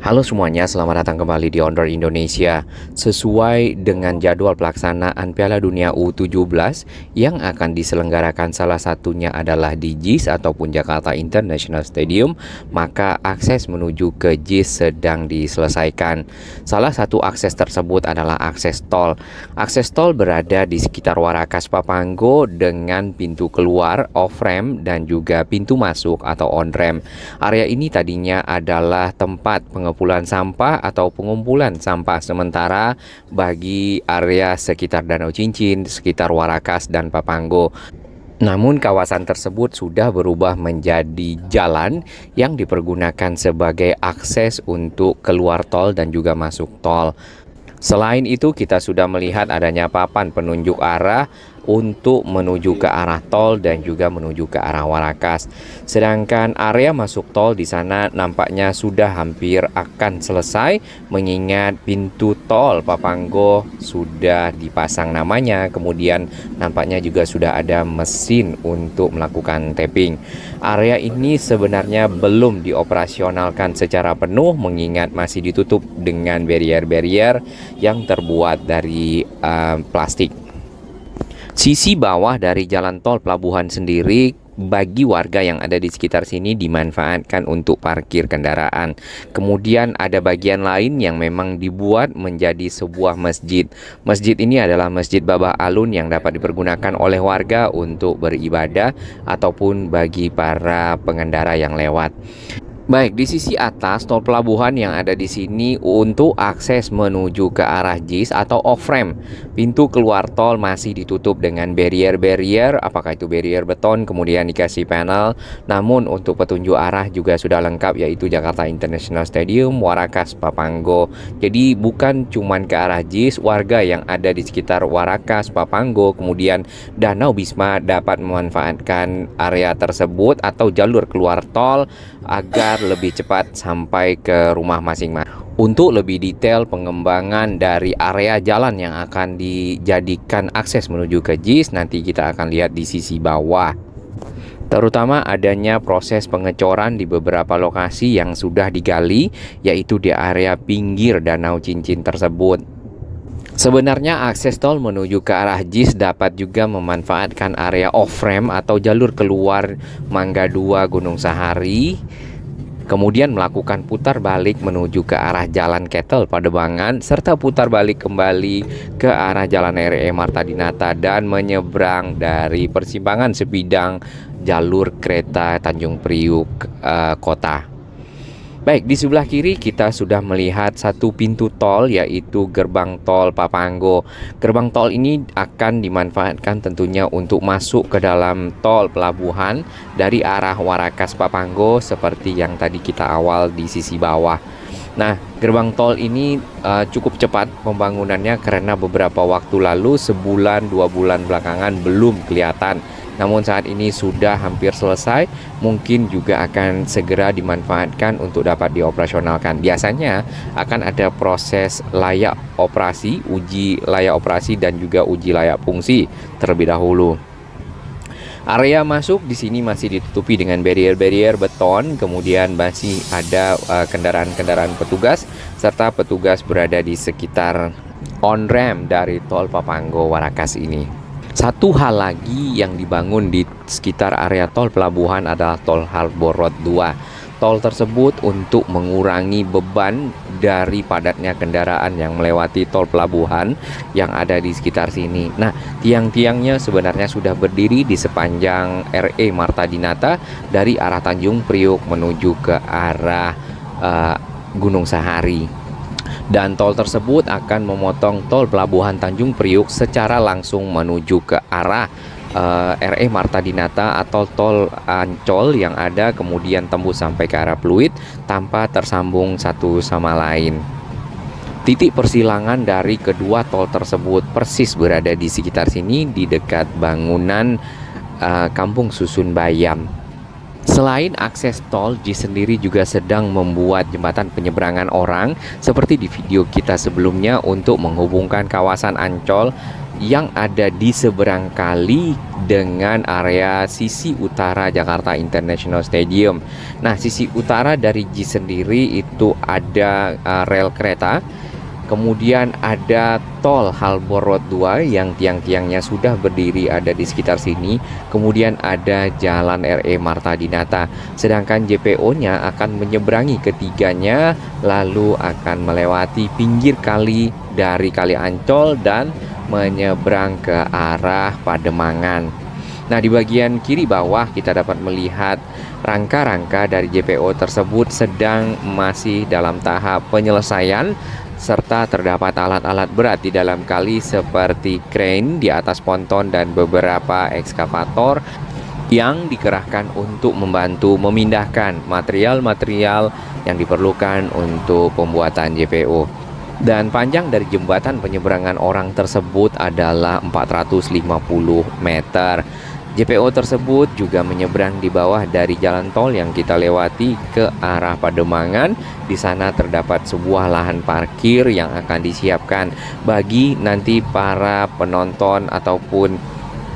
Halo semuanya, selamat datang kembali di Ondor Indonesia. Sesuai dengan jadwal pelaksanaan Piala Dunia U17 yang akan diselenggarakan salah satunya adalah di JIS ataupun Jakarta International Stadium, maka akses menuju ke JIS sedang diselesaikan. Salah satu akses tersebut adalah akses tol. Akses tol berada di sekitar Warakas Papanggo dengan pintu keluar off-ramp dan juga pintu masuk atau on-ramp. Area ini tadinya adalah tempat pengembang pengepulan sampah atau pengumpulan sampah sementara bagi area sekitar Danau Cincin, sekitar Warakas dan Papanggo. Namun kawasan tersebut sudah berubah menjadi jalan yang dipergunakan sebagai akses untuk keluar tol dan juga masuk tol. Selain itu kita sudah melihat adanya papan penunjuk arah untuk menuju ke arah tol dan juga menuju ke arah Warakas. Sedangkan area masuk tol di sana nampaknya sudah hampir akan selesai mengingat pintu tol Papanggo sudah dipasang namanya. Kemudian nampaknya juga sudah ada mesin untuk melakukan tapping. Area ini sebenarnya belum dioperasionalkan secara penuh mengingat masih ditutup dengan barrier-barrier yang terbuat dari uh, plastik. Sisi bawah dari jalan tol pelabuhan sendiri bagi warga yang ada di sekitar sini dimanfaatkan untuk parkir kendaraan. Kemudian ada bagian lain yang memang dibuat menjadi sebuah masjid. Masjid ini adalah Masjid Babah Alun yang dapat dipergunakan oleh warga untuk beribadah ataupun bagi para pengendara yang lewat. Baik, di sisi atas tol pelabuhan yang ada di sini untuk akses menuju ke arah JIS atau off-ramp. Pintu keluar tol masih ditutup dengan barrier-barrier, apakah itu barrier beton, kemudian dikasih panel. Namun untuk petunjuk arah juga sudah lengkap yaitu Jakarta International Stadium, Warakas, Papanggo. Jadi bukan cuman ke arah JIS, warga yang ada di sekitar Warakas, Papanggo, kemudian Danau Bisma dapat memanfaatkan area tersebut atau jalur keluar tol agar agar lebih cepat sampai ke rumah masing-masing. Untuk lebih detail pengembangan dari area jalan yang akan dijadikan akses menuju ke JIS nanti kita akan lihat di sisi bawah. Terutama adanya proses pengecoran di beberapa lokasi yang sudah digali yaitu di area pinggir Danau Cincin tersebut. Sebenarnya akses tol menuju ke arah JIS dapat juga memanfaatkan area off-ramp atau jalur keluar Mangga 2 Gunung Sahari kemudian melakukan putar balik menuju ke arah Jalan Ketel Pademangan serta putar balik kembali ke arah Jalan RE e Marta Dinata dan menyeberang dari persimpangan sebidang jalur kereta Tanjung Priuk uh, kota. Baik, di sebelah kiri kita sudah melihat satu pintu tol yaitu gerbang tol Papanggo. Gerbang tol ini akan dimanfaatkan tentunya untuk masuk ke dalam tol pelabuhan dari arah Warakas Papanggo seperti yang tadi kita awal di sisi bawah. Nah, gerbang tol ini uh, cukup cepat pembangunannya karena beberapa waktu lalu sebulan dua bulan belakangan belum kelihatan namun saat ini sudah hampir selesai mungkin juga akan segera dimanfaatkan untuk dapat dioperasionalkan biasanya akan ada proses layak operasi uji layak operasi dan juga uji layak fungsi terlebih dahulu Area masuk di sini masih ditutupi dengan barrier-barrier beton, kemudian masih ada eh, kendaraan-kendaraan uh, petugas serta petugas berada di sekitar on-ramp dari tol Papanggo Warakas ini. Satu hal lagi yang dibangun di sekitar area tol pelabuhan adalah tol Harbor Road 2. Tol tersebut untuk mengurangi beban dari padatnya kendaraan yang melewati tol pelabuhan yang ada di sekitar sini. Nah, tiang-tiangnya sebenarnya sudah berdiri di sepanjang RE Marta Dinata dari arah Tanjung Priuk menuju ke arah uh, Gunung Sahari dan tol tersebut akan memotong tol pelabuhan Tanjung Priuk secara langsung menuju ke arah uh, eh, RE Marta Dinata atau tol Ancol yang ada kemudian tembus sampai ke arah Pluit tanpa tersambung satu sama lain. Titik persilangan dari kedua tol tersebut persis berada di sekitar sini di dekat bangunan uh, Kampung Susun Bayam. Selain akses tol, JIS sendiri juga sedang membuat jembatan penyeberangan orang seperti di video kita sebelumnya untuk menghubungkan kawasan Ancol yang ada di seberang kali dengan area sisi utara Jakarta International Stadium. Nah, sisi utara dari JIS sendiri itu ada uh, rel kereta Kemudian ada tol Halbor Road 2 yang tiang-tiangnya sudah berdiri ada di sekitar sini. Kemudian ada jalan RE Marta Dinata. Sedangkan JPO-nya akan menyeberangi ketiganya lalu akan melewati pinggir kali dari Kali Ancol dan menyeberang ke arah Pademangan. Nah, di bagian kiri bawah kita dapat melihat rangka-rangka dari JPO tersebut sedang masih dalam tahap penyelesaian serta terdapat alat-alat berat di dalam kali seperti crane di atas ponton dan beberapa ekskavator yang dikerahkan untuk membantu memindahkan material-material yang diperlukan untuk pembuatan JPO. Dan panjang dari jembatan penyeberangan orang tersebut adalah 450 meter. JPO tersebut juga menyeberang di bawah dari jalan tol yang kita lewati ke arah Pademangan. Di sana terdapat sebuah lahan parkir yang akan disiapkan bagi nanti para penonton ataupun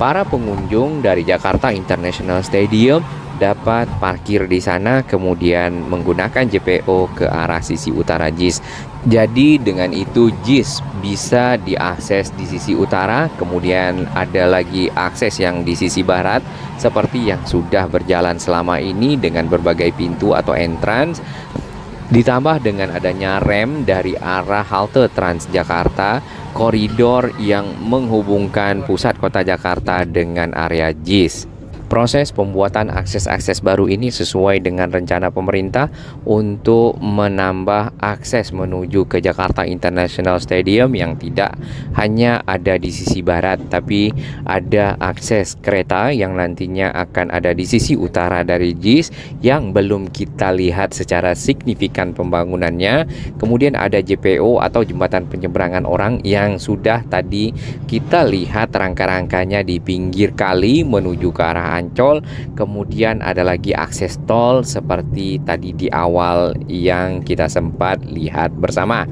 para pengunjung dari Jakarta International Stadium dapat parkir di sana kemudian menggunakan JPO ke arah sisi utara JIS. Jadi dengan itu JIS bisa diakses di sisi utara, kemudian ada lagi akses yang di sisi barat seperti yang sudah berjalan selama ini dengan berbagai pintu atau entrance Ditambah dengan adanya rem dari arah halte Transjakarta, koridor yang menghubungkan pusat kota Jakarta dengan area JIS. Proses pembuatan akses-akses baru ini sesuai dengan rencana pemerintah untuk menambah akses menuju ke Jakarta International Stadium yang tidak hanya ada di sisi barat, tapi ada akses kereta yang nantinya akan ada di sisi utara dari JIS yang belum kita lihat secara signifikan pembangunannya. Kemudian ada JPO atau jembatan penyeberangan orang yang sudah tadi kita lihat rangka-rangkanya di pinggir kali menuju ke arah Ancol. Kemudian ada lagi akses tol seperti tadi di awal yang kita sempat lihat bersama.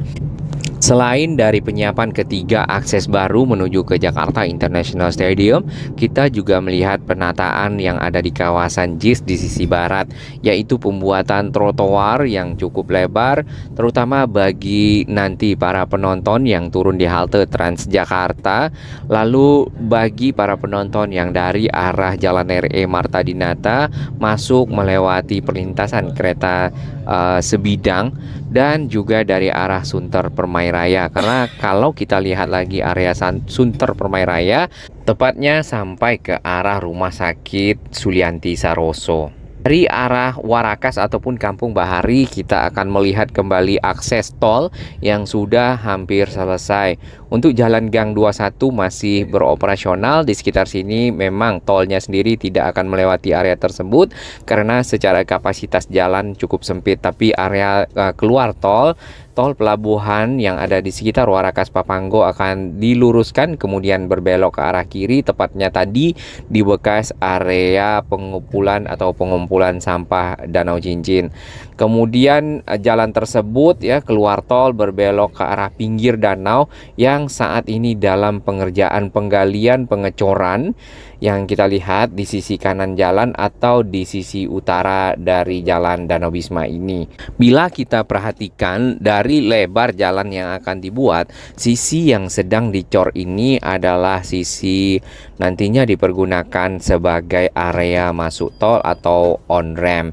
Selain dari penyiapan ketiga akses baru menuju ke Jakarta International Stadium, kita juga melihat penataan yang ada di kawasan JIS di sisi barat, yaitu pembuatan trotoar yang cukup lebar, terutama bagi nanti para penonton yang turun di halte Transjakarta, lalu bagi para penonton yang dari arah Jalan RE Marta Dinata masuk melewati perlintasan kereta uh, sebidang dan juga dari arah Sunter Permai Raya karena kalau kita lihat lagi area Sunter Permai Raya tepatnya sampai ke arah rumah sakit Sulianti Saroso dari arah Warakas ataupun Kampung Bahari kita akan melihat kembali akses tol yang sudah hampir selesai. Untuk jalan Gang 21 masih beroperasional di sekitar sini memang tolnya sendiri tidak akan melewati area tersebut karena secara kapasitas jalan cukup sempit tapi area uh, keluar tol tol pelabuhan yang ada di sekitar Warakas Papanggo akan diluruskan kemudian berbelok ke arah kiri tepatnya tadi di bekas area pengumpulan atau pengumpulan sampah Danau Cincin. Kemudian eh, jalan tersebut ya keluar tol berbelok ke arah pinggir danau yang saat ini dalam pengerjaan penggalian pengecoran yang kita lihat di sisi kanan jalan atau di sisi utara dari jalan Danau Bisma ini. Bila kita perhatikan dari lebar jalan yang akan dibuat, sisi yang sedang dicor ini adalah sisi nantinya dipergunakan sebagai area masuk tol atau on ramp.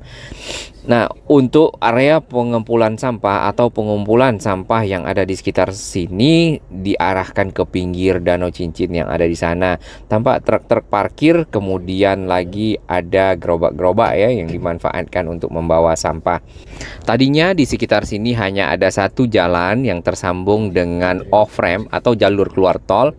Nah, untuk area pengumpulan sampah atau pengumpulan sampah yang ada di sekitar sini diarahkan ke pinggir Danau Cincin yang ada di sana. Tampak truk-truk parkir, kemudian lagi ada gerobak-gerobak ya yang dimanfaatkan untuk membawa sampah. Tadinya di sekitar sini hanya ada satu jalan yang tersambung dengan off-ramp atau jalur keluar tol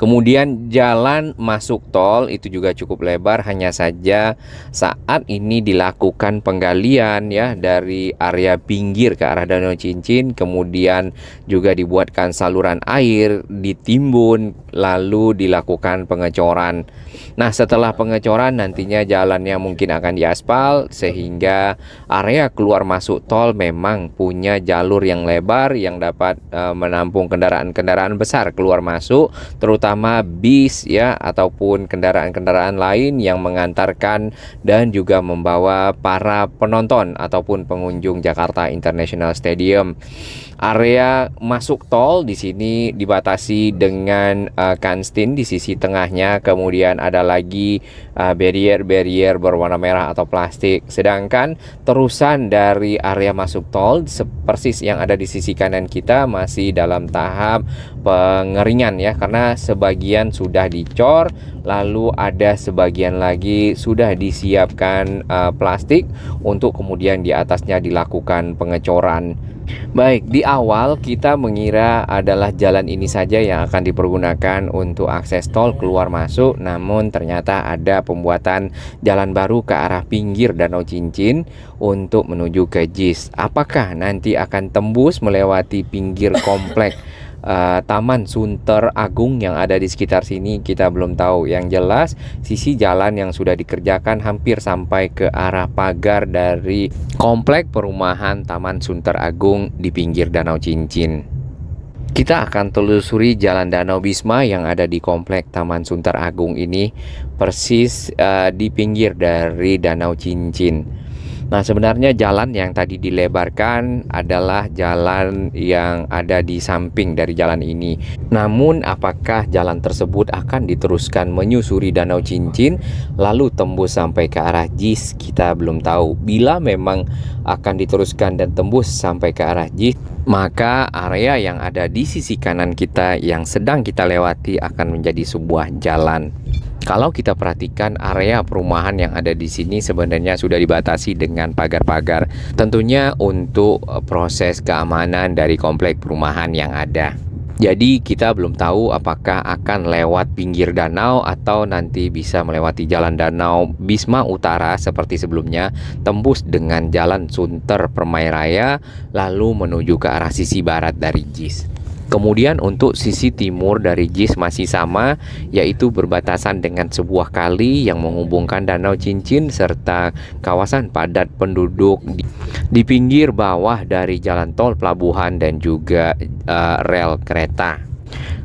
Kemudian jalan masuk tol itu juga cukup lebar hanya saja saat ini dilakukan penggalian ya dari area pinggir ke arah Danau Cincin kemudian juga dibuatkan saluran air ditimbun lalu dilakukan pengecoran. Nah, setelah pengecoran nantinya jalannya mungkin akan diaspal sehingga area keluar masuk tol memang punya jalur yang lebar yang dapat uh, menampung kendaraan-kendaraan besar keluar masuk terutama terutama bis ya ataupun kendaraan-kendaraan lain yang mengantarkan dan juga membawa para penonton ataupun pengunjung Jakarta International Stadium. Area masuk tol di sini dibatasi dengan uh, eh, kanstin di sisi tengahnya, kemudian ada lagi barrier eh, barrier-barrier berwarna merah atau plastik. Sedangkan terusan dari area masuk tol persis yang ada di sisi kanan kita masih dalam tahap pengeringan ya karena sebagian sudah dicor, lalu ada sebagian lagi sudah disiapkan uh, plastik untuk kemudian di atasnya dilakukan pengecoran. Baik, di awal kita mengira adalah jalan ini saja yang akan dipergunakan untuk akses tol keluar masuk, namun ternyata ada pembuatan jalan baru ke arah pinggir Danau Cincin untuk menuju ke JIS. Apakah nanti akan tembus melewati pinggir komplek uh, Taman Sunter Agung yang ada di sekitar sini kita belum tahu. Yang jelas sisi jalan yang sudah dikerjakan hampir sampai ke arah pagar dari komplek perumahan Taman Sunter Agung di pinggir Danau Cincin. Kita akan telusuri Jalan Danau Bisma yang ada di komplek Taman Sunter Agung ini persis uh, di pinggir dari Danau Cincin. Nah, sebenarnya jalan yang tadi dilebarkan adalah jalan yang ada di samping dari jalan ini. Namun, apakah jalan tersebut akan diteruskan menyusuri Danau Cincin lalu tembus sampai ke arah Jis? Kita belum tahu. Bila memang akan diteruskan dan tembus sampai ke arah Jis, maka area yang ada di sisi kanan kita yang sedang kita lewati akan menjadi sebuah jalan. Kalau kita perhatikan area perumahan yang ada di sini sebenarnya sudah dibatasi dengan pagar-pagar. Tentunya untuk eh, proses keamanan dari komplek perumahan yang ada. Jadi kita belum tahu apakah akan lewat pinggir danau atau nanti bisa melewati jalan danau Bisma Utara seperti sebelumnya tembus dengan jalan Sunter Permai Raya lalu menuju ke arah sisi barat dari JIS. Kemudian untuk sisi timur dari JIS masih sama yaitu berbatasan dengan sebuah kali yang menghubungkan Danau Cincin serta kawasan padat penduduk di, di pinggir bawah dari jalan tol pelabuhan dan juga uh, rel kereta.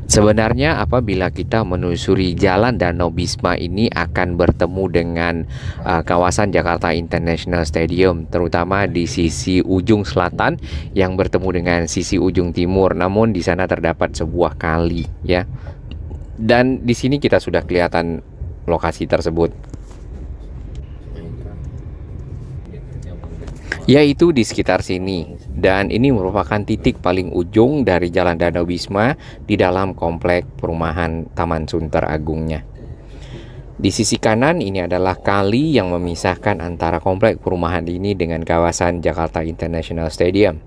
Sebenarnya apabila kita menelusuri jalan Danau Bisma ini akan bertemu dengan uh, kawasan Jakarta International Stadium terutama di sisi ujung selatan yang bertemu dengan sisi ujung timur. Namun di sana terdapat sebuah kali ya. Dan di sini kita sudah kelihatan lokasi tersebut. yaitu di sekitar sini. Dan ini merupakan titik paling ujung dari Jalan Danau Bisma di dalam komplek perumahan Taman Sunter Agungnya. Di sisi kanan ini adalah kali yang memisahkan antara komplek perumahan ini dengan kawasan Jakarta International Stadium.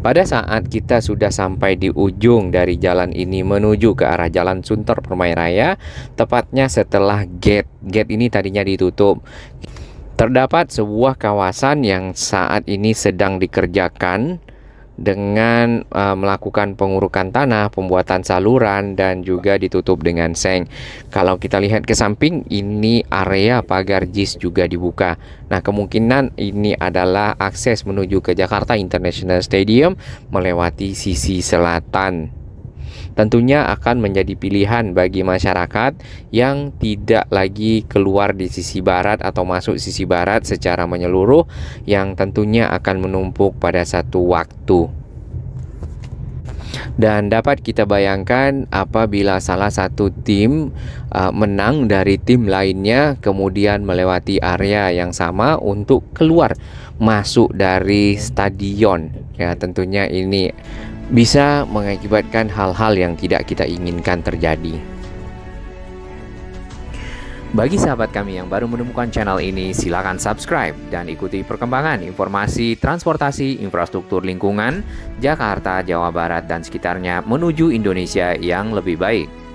Pada saat kita sudah sampai di ujung dari jalan ini menuju ke arah Jalan Sunter Permai Raya, tepatnya setelah gate. Gate ini tadinya ditutup. Terdapat sebuah kawasan yang saat ini sedang dikerjakan dengan uh, melakukan pengurukan tanah, pembuatan saluran, dan juga ditutup dengan seng. Kalau kita lihat ke samping, ini area pagar JIS juga dibuka. Nah, kemungkinan ini adalah akses menuju ke Jakarta International Stadium melewati sisi selatan tentunya akan menjadi pilihan bagi masyarakat yang tidak lagi keluar di sisi barat atau masuk sisi barat secara menyeluruh yang tentunya akan menumpuk pada satu waktu dan dapat kita bayangkan apabila salah satu tim uh, menang dari tim lainnya kemudian melewati area yang sama untuk keluar masuk dari stadion ya tentunya ini bisa mengakibatkan hal-hal yang tidak kita inginkan terjadi. Bagi sahabat kami yang baru menemukan channel ini, silakan subscribe dan ikuti perkembangan informasi transportasi infrastruktur lingkungan Jakarta, Jawa Barat, dan sekitarnya menuju Indonesia yang lebih baik.